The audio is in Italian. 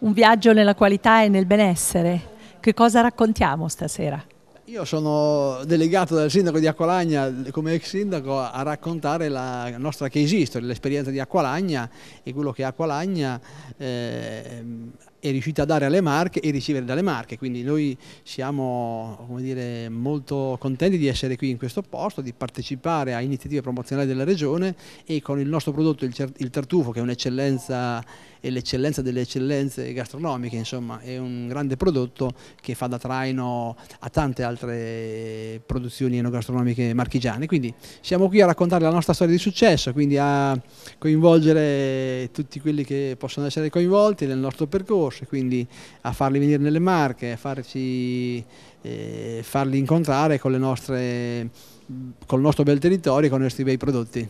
un viaggio nella qualità e nel benessere. Che cosa raccontiamo stasera? Io sono delegato dal sindaco di Acqualagna come ex sindaco a raccontare la nostra case history, l'esperienza di Acqualagna e quello che Acqualagna eh, è riuscita a dare alle marche e ricevere dalle marche, quindi noi siamo dire, molto contenti di essere qui in questo posto, di partecipare a iniziative promozionali della regione e con il nostro prodotto il, tartufo che è un'eccellenza e l'eccellenza delle eccellenze gastronomiche, insomma è un grande prodotto che fa da traino a tante altre produzioni enogastronomiche marchigiane, quindi siamo qui a raccontare la nostra storia di successo, quindi a coinvolgere tutti quelli che possono essere coinvolti nel nostro percorso Porsche, quindi a farli venire nelle marche, a farci, eh, farli incontrare con, nostre, con il nostro bel territorio e con i nostri bei prodotti.